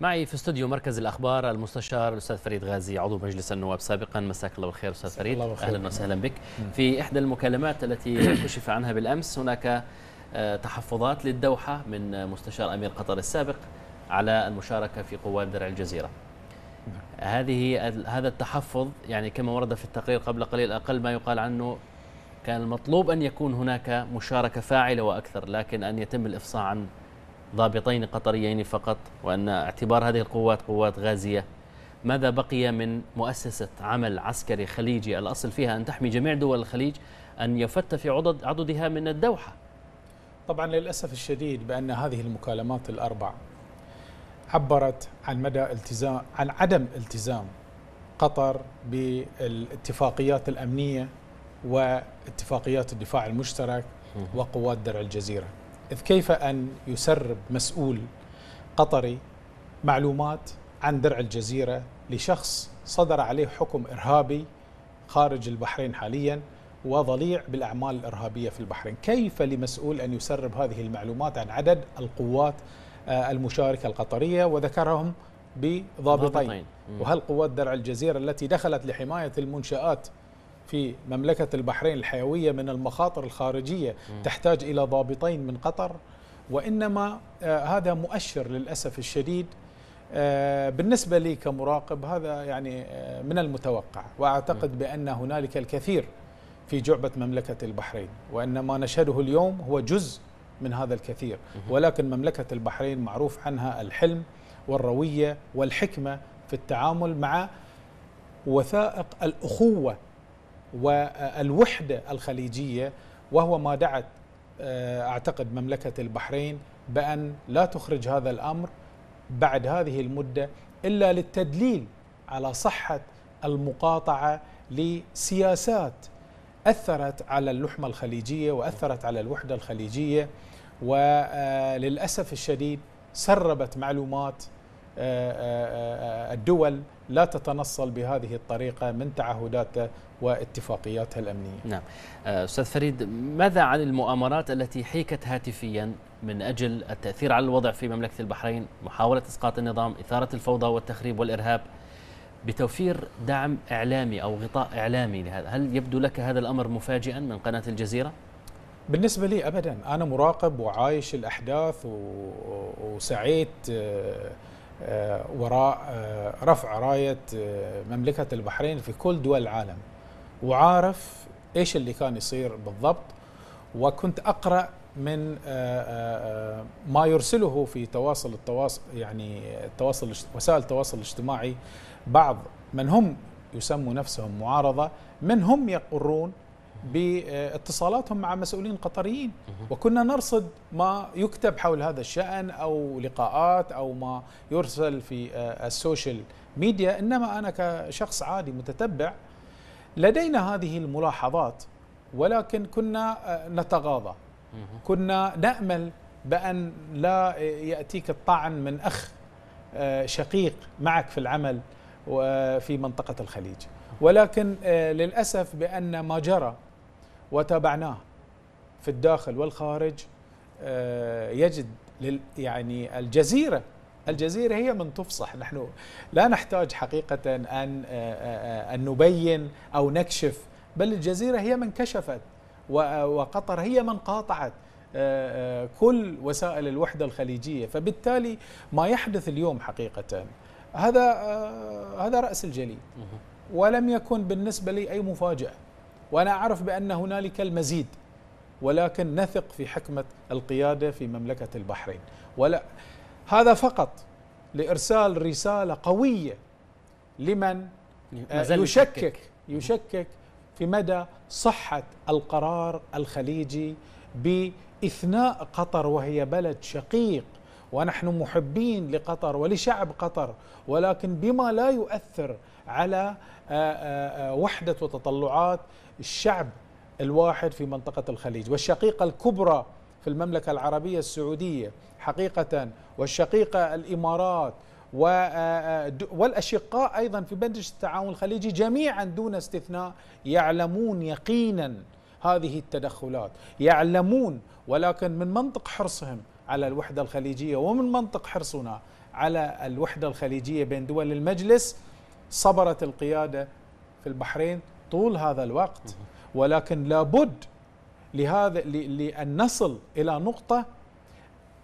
معي في استوديو مركز الاخبار المستشار الاستاذ فريد غازي عضو مجلس النواب سابقا مساك الله بالخير استاذ فريد اهلا وسهلا بك في احدى المكالمات التي كشف عنها بالامس هناك آه، تحفظات للدوحه من مستشار امير قطر السابق على المشاركه في قوات درع الجزيره نعم. هذه هذا التحفظ يعني كما ورد في التقرير قبل قليل اقل ما يقال عنه كان المطلوب ان يكون هناك مشاركه فاعله واكثر لكن ان يتم الافصاح عن ضابطين قطريين فقط وأن اعتبار هذه القوات قوات غازية ماذا بقي من مؤسسة عمل عسكري خليجي الأصل فيها أن تحمي جميع دول الخليج أن يفت في عضد عضدها من الدوحة طبعا للأسف الشديد بأن هذه المكالمات الأربع عبرت عن مدى التزام عن عدم التزام قطر بالاتفاقيات الأمنية واتفاقيات الدفاع المشترك وقوات درع الجزيرة إذ كيف أن يسرب مسؤول قطري معلومات عن درع الجزيرة لشخص صدر عليه حكم إرهابي خارج البحرين حاليا وضليع بالأعمال الإرهابية في البحرين كيف لمسؤول أن يسرب هذه المعلومات عن عدد القوات آه، المشاركة القطرية وذكرهم بضابطين وهل قوات درع الجزيرة التي دخلت لحماية المنشآت في مملكة البحرين الحيوية من المخاطر الخارجية تحتاج إلى ضابطين من قطر وإنما آه، هذا مؤشر للأسف الشديد آه، بالنسبة لي كمراقب هذا يعني آه، من المتوقع وأعتقد بأن هنالك الكثير في جعبة مملكة البحرين وإن ما نشهده اليوم هو جزء من هذا الكثير ولكن مملكة البحرين معروف عنها الحلم والروية والحكمة في التعامل مع وثائق الأخوة والوحدة الخليجية وهو ما دعت آه، أعتقد مملكة البحرين بأن لا تخرج هذا الأمر بعد هذه المدة إلا للتدليل على صحة المقاطعة لسياسات أثرت على اللحمة الخليجية وأثرت على الوحدة الخليجية وللأسف آه، الشديد سربت معلومات آه، آه، آه، الدول لا تتنصل بهذه الطريقة من تعهداتها واتفاقياتها الأمنية نعم أستاذ فريد ماذا عن المؤامرات التي حيكت هاتفيا من أجل التأثير على الوضع في مملكة البحرين محاولة إسقاط النظام إثارة الفوضى والتخريب والإرهاب بتوفير دعم إعلامي أو غطاء إعلامي لهذا هل يبدو لك هذا الأمر مفاجئا من قناة الجزيرة؟ بالنسبة لي أبدا أنا مراقب وعايش الأحداث وسعيت آه، وراء آه، رفع راية آه، مملكة البحرين في كل دول العالم وعارف إيش اللي كان يصير بالضبط وكنت أقرأ من ما يرسله في تواصل التواصل يعني التواصل وسائل التواصل الاجتماعي بعض من هم يسموا نفسهم معارضة من هم يقرون باتصالاتهم مع مسؤولين قطريين وكنا نرصد ما يكتب حول هذا الشأن أو لقاءات أو ما يرسل في آه، السوشيال ميديا إنما أنا كشخص عادي متتبع لدينا هذه الملاحظات ولكن كنا آه، نتغاضى كنا نأمل بأن لا يأتيك الطعن من أخ آه، شقيق معك في العمل في منطقة الخليج ولكن للأسف بأن ما جرى وتابعناه في الداخل والخارج آه، يجد يعني الجزيرة الجزيرة هي من تفصح نحن لا نحتاج حقيقة أن, آه، آه، أن نبين أو نكشف بل الجزيرة هي من كشفت وقطر هي من قاطعت كل وسائل الوحدة الخليجية فبالتالي ما يحدث اليوم حقيقة هذا هذا رأس الجليد ولم يكن بالنسبة لي أي مفاجأة وأنا أعرف بأن هنالك المزيد ولكن نثق في حكمة القيادة في مملكة البحرين ولا هذا فقط لإرسال رسالة قوية لمن آه، يشكك يشكك في مدى صحة القرار الخليجي بإثناء قطر وهي بلد شقيق ونحن محبين لقطر ولشعب قطر ولكن بما لا يؤثر على آه، آه، آه، وحدة وتطلعات الشعب الواحد في منطقة الخليج والشقيقة الكبرى في المملكة العربية السعودية حقيقة والشقيقة الإمارات والأشقاء أيضا في مجلس التعاون الخليجي جميعا دون استثناء يعلمون يقينا هذه التدخلات يعلمون ولكن من منطق حرصهم على الوحدة الخليجية ومن منطق حرصنا على الوحدة الخليجية بين دول المجلس صبرت القيادة في البحرين طول هذا الوقت ولكن لابد لهذا لأن نصل إلى نقطة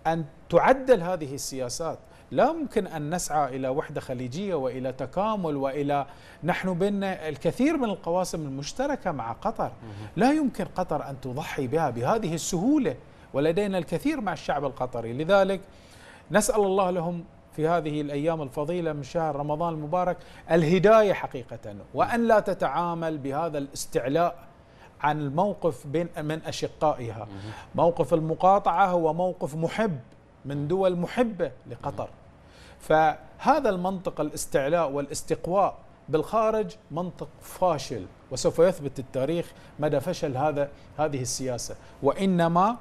أن تعدل هذه السياسات لا يمكن أن نسعى إلى وحدة خليجية وإلى تكامل وإلى نحن بيننا الكثير من القواسم المشتركة مع قطر لا يمكن قطر أن تضحي بها بهذه السهولة ولدينا الكثير مع الشعب القطري لذلك نسأل الله لهم في هذه الأيام الفضيلة من شهر رمضان المبارك الهداية حقيقة وأن لا تتعامل بهذا الاستعلاء عن الموقف بين من أشقائها موقف المقاطعة هو موقف محب من دول محبة لقطر فهذا المنطق الاستعلاء والاستقواء بالخارج منطق فاشل وسوف يثبت التاريخ مدى فشل هذا هذه السياسة وإنما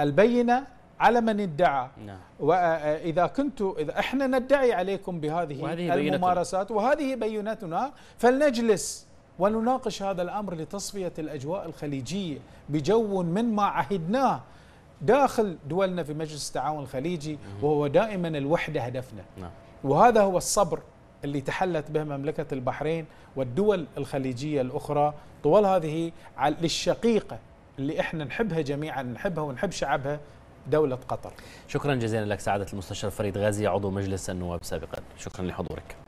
البينة على من ادعى نعم. وإذا آه، كنت إذا إحنا ندعي عليكم بهذه وهذه الممارسات وهذه بيناتنا فلنجلس ونناقش هذا الأمر لتصفية الأجواء الخليجية بجو من ما عهدناه داخل دولنا في مجلس التعاون الخليجي وهو دائما الوحدة هدفنا نعم. وهذا هو الصبر اللي تحلت به مملكة البحرين والدول الخليجية الأخرى طوال هذه للشقيقة اللي احنا نحبها جميعا نحبها ونحب شعبها دولة قطر شكرا جزيلا لك سعادة المستشار فريد غازي عضو مجلس النواب سابقا شكرا لحضورك